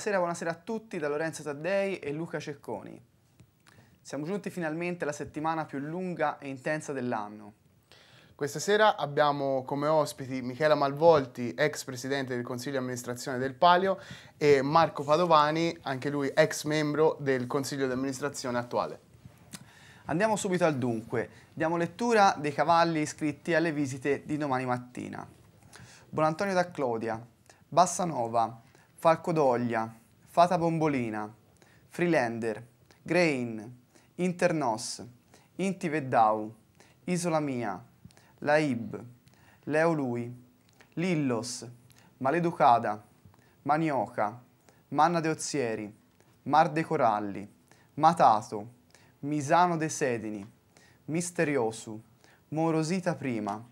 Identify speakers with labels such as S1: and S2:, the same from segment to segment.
S1: Buonasera, buonasera a tutti da Lorenzo Taddei e Luca Cecconi. Siamo giunti finalmente alla settimana più lunga e
S2: intensa dell'anno. Questa sera abbiamo come ospiti Michela Malvolti, ex presidente del consiglio di amministrazione del Palio, e Marco Padovani, anche lui ex membro del consiglio di amministrazione attuale.
S1: Andiamo subito al dunque. Diamo lettura dei cavalli iscritti alle visite di domani mattina. Buon Antonio da Clodia, Bassanova, Falco d'Oglia, Fata Bombolina, Freelander, Grain, Internos, Inti Veddau, Isola Mia, Laib, Leo Lui, Lillos, Maleducada, Manioca, Manna de Ozieri, Mar de Coralli, Matato, Misano de Sedini, Misteriosu, Morosita Prima,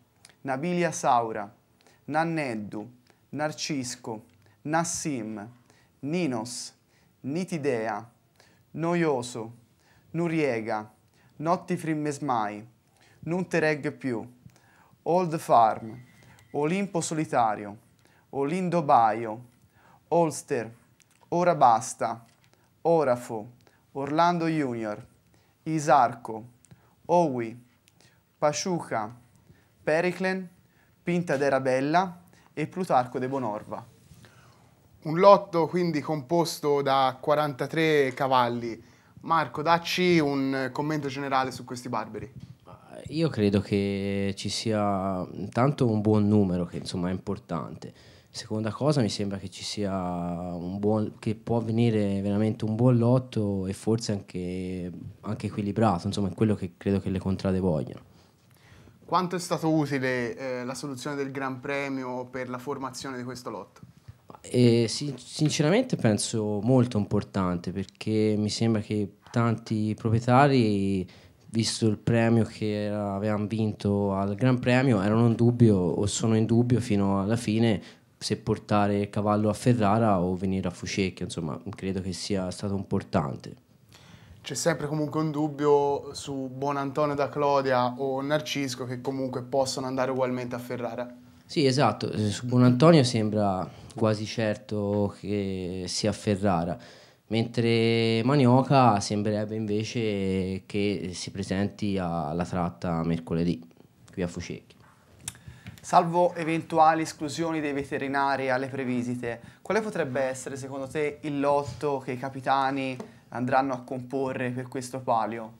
S1: Nabilia Saura, Nanneddu, Narcisco, Nassim, Ninos, Nitidea, Noioso, Nuriega, Notti Frimmesmai, Nuntereg più, Old Farm, Olimpo Solitario, Olindo Baio, Olster, Ora Basta, Orafo, Orlando Junior, Isarco, Owi,
S2: Pasciuca, Periclen, Pinta d'Erabella e Plutarco de Bonorva un lotto quindi composto da 43 cavalli. Marco, dacci un commento generale su questi barberi.
S3: Io credo che ci sia intanto un buon numero che insomma è importante. Seconda cosa mi sembra che ci sia un buon che può venire veramente un buon lotto e forse anche, anche equilibrato, insomma, è quello che credo che le contrade vogliano.
S2: Quanto è stata utile eh, la soluzione del Gran Premio per la formazione di questo lotto?
S3: e sin- sinceramente penso molto importante perché mi sembra che tanti proprietari, visto il premio che era, avevano vinto al Gran Premio, erano in dubbio o sono in dubbio fino alla fine se portare il cavallo a Ferrara o venire a Fucecchio, insomma credo che sia stato importante.
S2: C'è sempre comunque un dubbio su Buon Antonio da Clodia o Narcisco che comunque possono andare ugualmente a Ferrara.
S3: Sì, esatto, eh, su Buonantonio sembra quasi certo che sia Ferrara, mentre Manioca sembrerebbe invece che si presenti alla tratta mercoledì, qui a Fucecchi.
S1: Salvo eventuali esclusioni dei veterinari alle previsite, quale potrebbe essere secondo te il lotto che i capitani andranno a comporre per questo palio?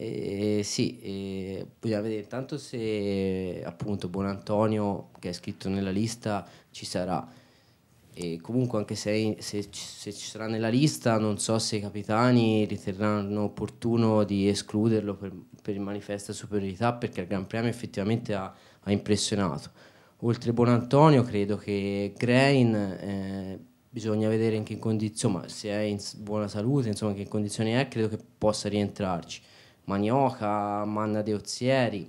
S3: Eh, sì, eh, bisogna vedere intanto se appunto Buonantonio che è scritto nella lista ci sarà. E comunque anche se, se, se, ci sarà nella lista non so se i capitani riterranno opportuno di escluderlo per, per il manifesta superiorità perché il Gran Premio effettivamente ha, ha impressionato. Oltre Buonantonio credo che Grain eh, bisogna vedere in che condizione, se è in buona salute, insomma in che condizioni è, credo che possa rientrarci Manioca, Manna De Ozzieri,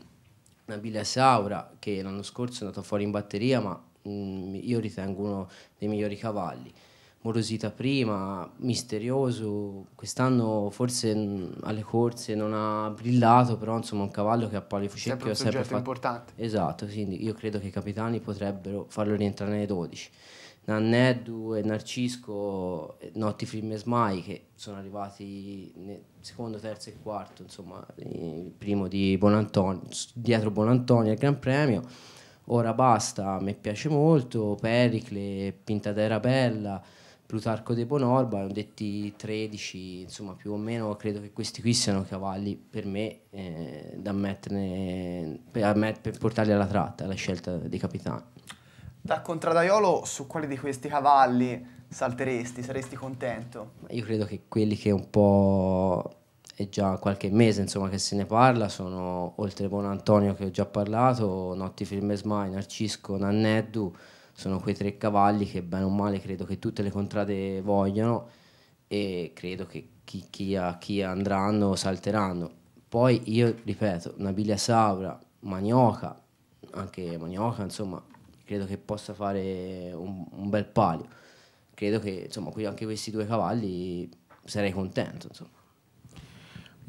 S3: Nabila Saura, che l'anno scorso è andato fuori in batteria, ma mh, mm, io ritengo uno dei migliori cavalli. Morosita prima, misterioso, quest'anno forse mm, alle corse non ha brillato, però insomma un cavallo che a Palifucecchio è sempre, sempre fatto... importante. Esatto, quindi io credo che i capitani potrebbero farlo rientrare nei 12. Nannedu e Narcisco, Notti Film e che sono arrivati secondo, terzo e quarto, insomma, il primo di Bonantonio, dietro Bonantonio al Gran Premio. Ora basta, mi piace molto, Pericle, Pintadera Bella, Plutarco de Bonorba, hanno detti 13, insomma più o meno credo che questi qui siano cavalli per me eh, da metterne, per, per portarli alla tratta, alla scelta dei capitani.
S1: Da contradaiolo su quali di questi cavalli salteresti? Saresti contento?
S3: Io credo che quelli che un po' è già qualche mese insomma che se ne parla sono oltre Buon Antonio che ho già parlato, Notti Film Smile, Narcisco, Nanneddu, sono quei tre cavalli che bene o male credo che tutte le contrade vogliano e credo che chi, chi, a, chi andranno salteranno. Poi io ripeto, Nabilia Saura, Manioca, anche Manioca insomma credo che possa fare un, un bel palio. Credo che insomma, anche questi due cavalli sarei
S2: contento. Insomma.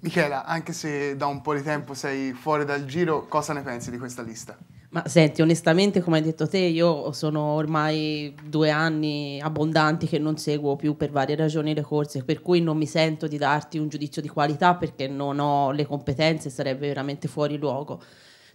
S2: Michela, anche se da un po' di tempo sei fuori dal giro, cosa ne pensi di questa lista?
S4: Ma senti, onestamente, come hai detto te, io sono ormai due anni abbondanti che non seguo più per varie ragioni le corse, per cui non mi sento di darti un giudizio di qualità perché non ho le competenze, sarebbe veramente fuori luogo.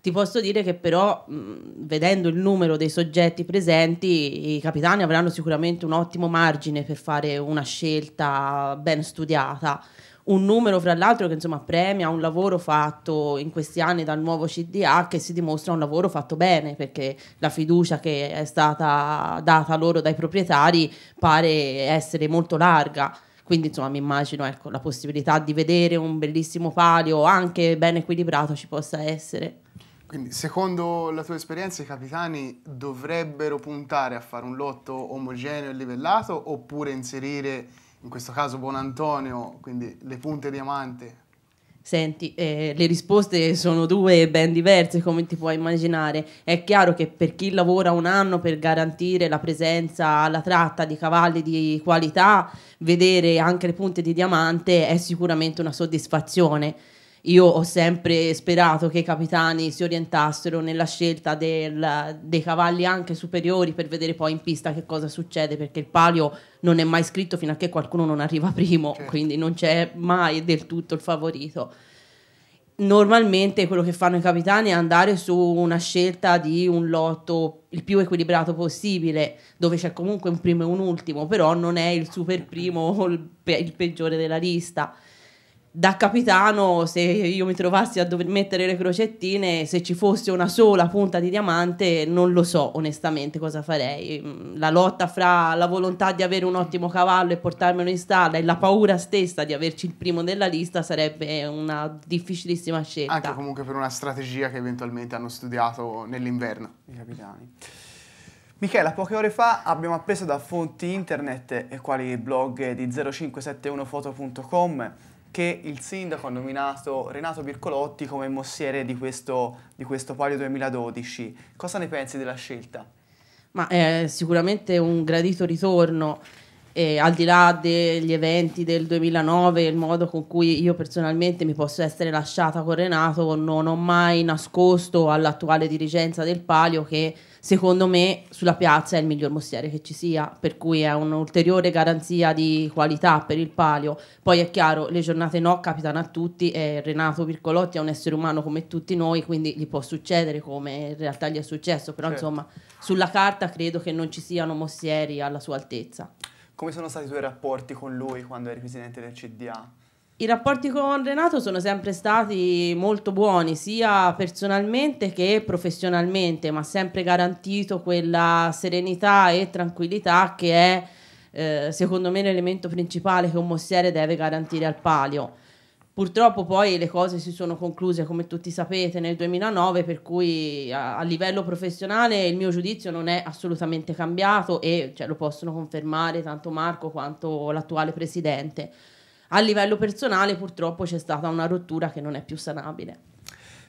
S4: Ti posso dire che però, mh, vedendo il numero dei soggetti presenti, i capitani avranno sicuramente un ottimo margine per fare una scelta ben studiata. Un numero, fra l'altro, che insomma premia un lavoro fatto in questi anni dal nuovo CDA che si dimostra un lavoro fatto bene, perché la fiducia che è stata data loro dai proprietari pare essere molto larga quindi insomma mi immagino ecco, la possibilità di vedere un bellissimo palio anche ben equilibrato ci possa essere
S2: quindi, secondo la tua esperienza, i capitani dovrebbero puntare a fare un lotto omogeneo e livellato oppure inserire, in questo caso, Bonantonio, quindi le punte diamante?
S4: Senti, eh, le risposte sono due ben diverse, come ti puoi immaginare. È chiaro che per chi lavora un anno per garantire la presenza alla tratta di cavalli di qualità, vedere anche le punte di diamante è sicuramente una soddisfazione io ho sempre sperato che i capitani si orientassero nella scelta del, dei cavalli anche superiori per vedere poi in pista che cosa succede, perché il palio non è mai scritto fino a che qualcuno non arriva primo, certo. quindi non c'è mai del tutto il favorito normalmente quello che fanno i capitani è andare su una scelta di un lotto il più equilibrato possibile, dove c'è comunque un primo e un ultimo, però non è il super primo o il, pe- il peggiore della lista da capitano, se io mi trovassi a dover mettere le crocettine, se ci fosse una sola punta di diamante, non lo so onestamente cosa farei. Mm, la lotta fra la volontà di avere un ottimo cavallo e portarmelo in stalla e la paura
S2: stessa di averci il primo della lista sarebbe una difficilissima scelta. Anche comunque per una strategia che eventualmente hanno studiato nell'inverno i capitani. Michela, poche
S1: ore fa abbiamo appreso da fonti internet e eh, quali il blog di 0571foto.com che il sindaco ha nominato Renato Bircolotti come mossiere di questo, di questo palio 2012. Cosa ne pensi della scelta?
S4: Ma è eh, sicuramente un gradito ritorno, eh, al di là degli eventi del 2009, il modo con cui io personalmente mi posso essere lasciata con Renato, non ho mai nascosto all'attuale dirigenza del palio che secondo me sulla piazza è il miglior mostiere che ci sia, per cui è un'ulteriore garanzia di qualità per il palio. Poi è chiaro, le giornate no capitano a tutti e Renato Vircolotti è un essere umano come tutti noi, quindi gli può succedere come in realtà gli è successo, però certo. insomma sulla carta credo che non ci siano mostieri alla sua altezza.
S1: Come sono stati i tuoi rapporti con lui quando eri presidente del CDA?
S4: I rapporti con Renato sono sempre stati molto buoni, sia personalmente che professionalmente, ma sempre garantito quella serenità e tranquillità che è, eh, secondo me, l'elemento principale che un mossiere deve garantire al palio. Purtroppo poi le cose si sono concluse, come tutti sapete, nel 2009, per cui a, a livello professionale il mio giudizio non è assolutamente cambiato e cioè, lo possono confermare tanto Marco quanto l'attuale presidente a livello personale purtroppo c'è stata una rottura che non è più sanabile.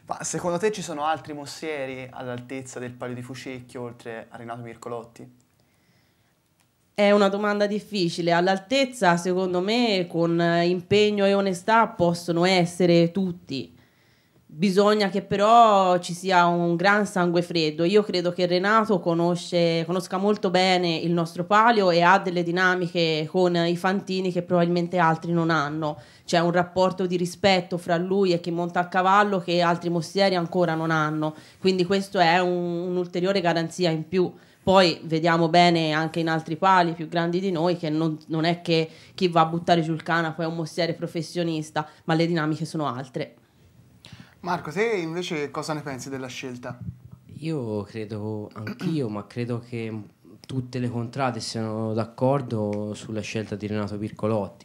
S1: Ma secondo te ci sono altri mossieri all'altezza del palio di Fucecchio oltre a Renato Mircolotti?
S4: È una domanda difficile. All'altezza, secondo me, con impegno e onestà possono essere tutti. Bisogna che però ci sia un gran sangue freddo. Io credo che Renato conosce, conosca molto bene il nostro palio e ha delle dinamiche con i fantini che probabilmente altri non hanno. C'è un rapporto di rispetto fra lui e chi monta a cavallo che altri mostieri ancora non hanno. Quindi questo è un, un'ulteriore garanzia in più. Poi vediamo bene anche in altri pali più grandi di noi che non, non è che chi va a buttare giù il canapo è un mostiere professionista, ma le dinamiche sono altre.
S2: Marco, te invece cosa ne pensi della scelta? Io credo anch'io, ma credo che
S3: tutte le contrade siano d'accordo sulla scelta di Renato Pircolotti.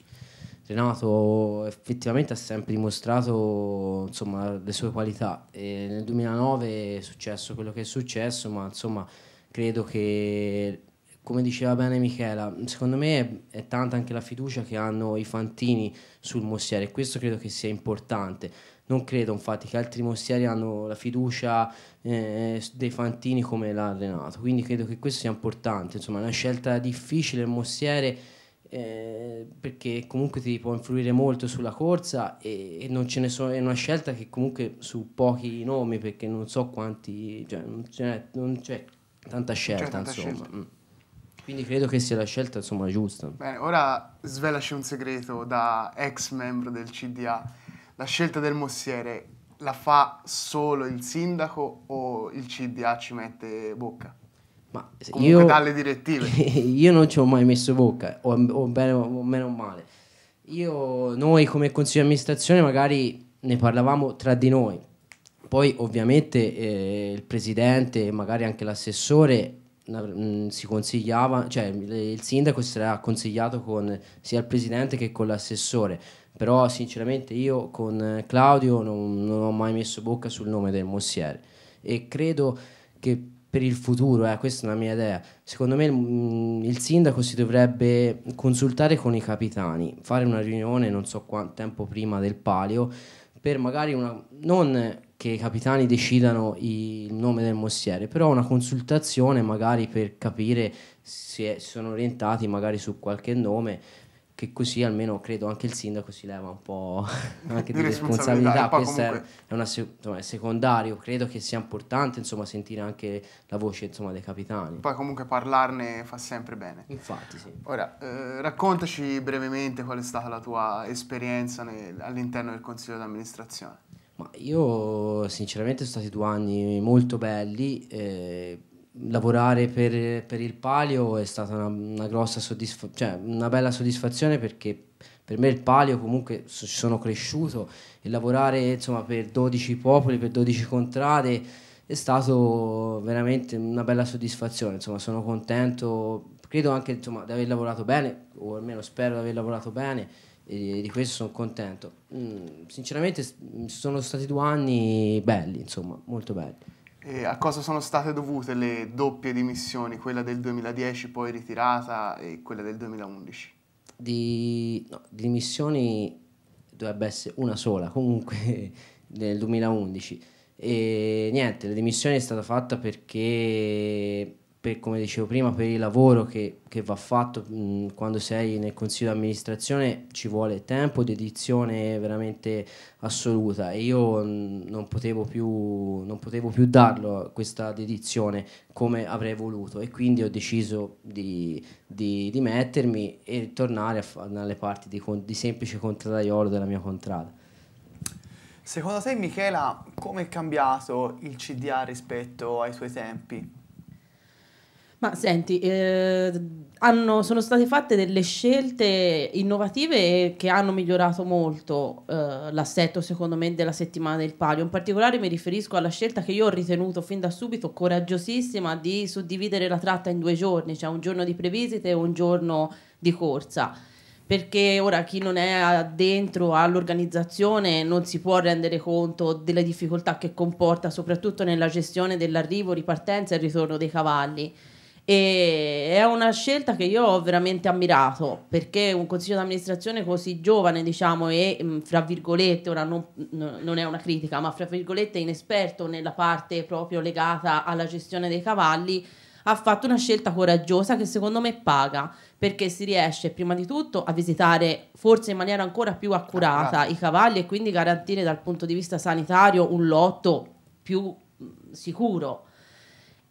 S3: Renato effettivamente ha sempre dimostrato insomma, le sue qualità. E nel 2009 è successo quello che è successo, ma insomma, credo che, come diceva bene Michela, secondo me è, è tanta anche la fiducia che hanno i fantini sul Mossiere e questo credo che sia importante non credo infatti che altri mostrieri hanno la fiducia eh, dei fantini come l'ha allenato quindi credo che questo sia importante, insomma è una scelta difficile il mostriere eh, perché comunque ti può influire molto sulla corsa e, e non ce ne so, è una scelta che comunque su pochi nomi perché non so quanti, cioè, non, c'è, non c'è tanta scelta c'è tanta insomma. Scelta. Mm. Quindi credo che sia la scelta insomma giusta.
S2: Bene, ora svelaci un segreto da ex membro del CDA la scelta del mossiere la fa solo il sindaco o il CDA ci mette bocca? Ma Comunque io, dalle direttive.
S3: Io non ci ho mai messo bocca, o, o bene o meno male. Io, noi come consiglio di amministrazione magari ne parlavamo tra di noi, poi ovviamente eh, il presidente e magari anche l'assessore mh, mm, si consigliava, cioè il sindaco si era consigliato con sia il presidente che con l'assessore però sinceramente io con eh, Claudio non, non ho mai messo bocca sul nome del Mossiere e credo che per il futuro, eh, questa è una mia idea. Secondo me mh, mm, il sindaco si dovrebbe consultare con i capitani, fare una riunione non so quanto tempo prima del palio, per magari una, non che i capitani decidano i, il nome del mossiere, però una consultazione magari per capire se sono orientati magari su qualche nome che così almeno credo anche il sindaco si leva un po' anche di, responsabilità, questo comunque... è, una, insomma, è, secondario, credo che sia importante insomma, sentire anche la voce insomma, dei capitani. Poi comunque parlarne
S2: fa sempre bene. Infatti sì. Ora, eh, raccontaci brevemente qual è stata la tua esperienza all'interno del consiglio d'amministrazione.
S3: Ma io sinceramente sono stati due anni molto belli. Eh, lavorare per, per, il palio è stata una, una grossa soddisfazione, cioè una bella soddisfazione perché per me il palio comunque ci sono cresciuto e lavorare insomma, per 12 popoli, per 12 contrade è stato veramente una bella soddisfazione, insomma sono contento, credo anche insomma, di aver lavorato bene, o almeno spero di aver lavorato bene e di questo sono contento. Mm, sinceramente sono stati due anni belli, insomma, molto belli.
S2: E a cosa sono state dovute le doppie dimissioni, quella del 2010 poi ritirata e quella del 2011?
S3: Di, no, dimissioni dovrebbe essere una sola, comunque nel 2011. E niente, la dimissione è stata fatta perché per, come dicevo prima, per il lavoro che, che va fatto mh, mm, quando sei nel consiglio di amministrazione ci vuole tempo, dedizione veramente assoluta e io mh, mm, non, potevo più, non potevo più darlo questa dedizione come avrei voluto e quindi ho deciso di, di, di mettermi e tornare alle parti di, di semplice
S1: contradaiolo della mia contrada. Secondo te Michela come è cambiato il CDA rispetto ai suoi tempi?
S4: Ma senti, eh, hanno, sono state fatte delle scelte innovative che hanno migliorato molto eh, l'assetto, secondo me, della settimana del palio. In particolare mi riferisco alla scelta che io ho ritenuto fin da subito coraggiosissima di suddividere la tratta in due giorni, cioè un giorno di previsite e un giorno di corsa. Perché ora chi non è dentro all'organizzazione non si può rendere conto delle difficoltà che comporta, soprattutto nella gestione dell'arrivo, ripartenza e ritorno dei cavalli e è una scelta che io ho veramente ammirato perché un consiglio di amministrazione così giovane diciamo e mm, fra virgolette ora non, non, è una critica ma fra virgolette inesperto nella parte proprio legata alla gestione dei cavalli ha fatto una scelta coraggiosa che secondo me paga perché si riesce prima di tutto a visitare forse in maniera ancora più accurata ah, i cavalli e quindi garantire dal punto di vista sanitario un lotto più mm, sicuro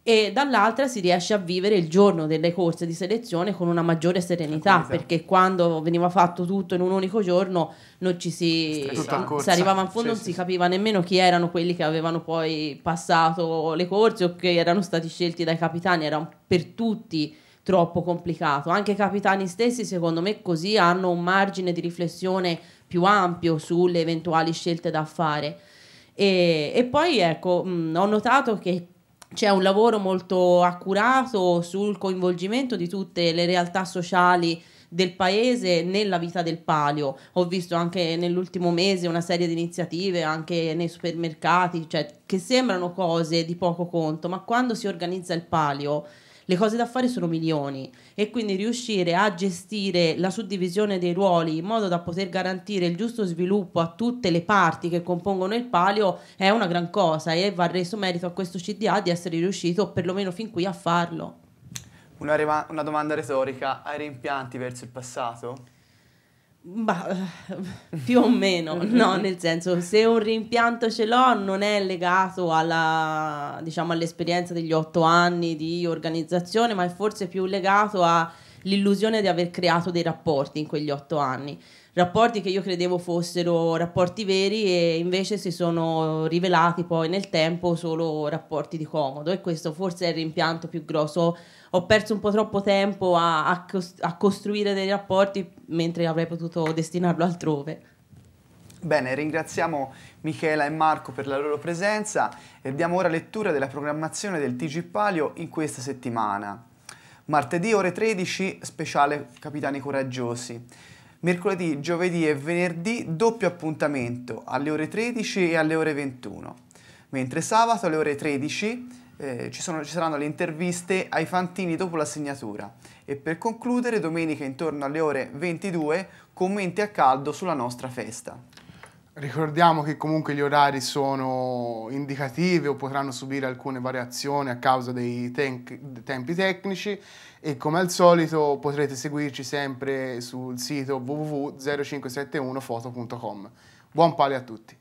S4: e dall'altra si riesce a vivere il giorno delle corse di selezione con una maggiore serenità esatto. perché quando veniva fatto tutto in un unico giorno non ci si, si arrivava in fondo sì, non sì, si sì. capiva nemmeno chi erano quelli che avevano poi passato le corse o che erano stati scelti dai capitani era per tutti troppo complicato anche i capitani stessi secondo me così hanno un margine di riflessione più ampio sulle eventuali scelte da fare e, e poi ecco mh, ho notato che c'è un lavoro molto accurato sul coinvolgimento di tutte le realtà sociali del paese nella vita del palio. Ho visto anche nell'ultimo mese una serie di iniziative anche nei supermercati, cioè che sembrano cose di poco conto, ma quando si organizza il palio le cose da fare sono milioni e quindi riuscire a gestire la suddivisione dei ruoli in modo da poter garantire il giusto sviluppo a tutte le parti che compongono il palio è una gran cosa e va reso merito a questo CDA di essere riuscito perlomeno fin qui a farlo.
S1: Una, una domanda retorica, hai rimpianti verso il passato?
S4: Bah, più o meno, no, nel senso se un rimpianto ce l'ho non è legato alla, diciamo, all'esperienza degli otto anni di organizzazione, ma è forse più legato all'illusione di aver creato dei rapporti in quegli otto anni rapporti che io credevo fossero rapporti veri e invece si sono rivelati poi nel tempo solo rapporti di comodo e questo forse è il rimpianto più grosso. Ho perso un po' troppo tempo a, a, cost- a costruire dei rapporti mentre avrei potuto destinarlo altrove.
S1: Bene, ringraziamo Michela e Marco per la loro presenza e diamo ora lettura della programmazione del TG Palio in questa settimana. Martedì ore 13, speciale Capitani Coraggiosi mercoledì, giovedì e venerdì doppio appuntamento alle ore 13 e alle ore 21, mentre sabato alle ore 13 eh, ci, sono, ci saranno le interviste ai fantini dopo la segnatura e per concludere domenica intorno alle ore 22 commenti a caldo sulla
S2: nostra festa. Ricordiamo che comunque gli orari sono indicativi o potranno subire alcune variazioni a causa dei tempi tecnici e come al solito potrete seguirci sempre sul sito www.0571foto.com. Buon pale a tutti!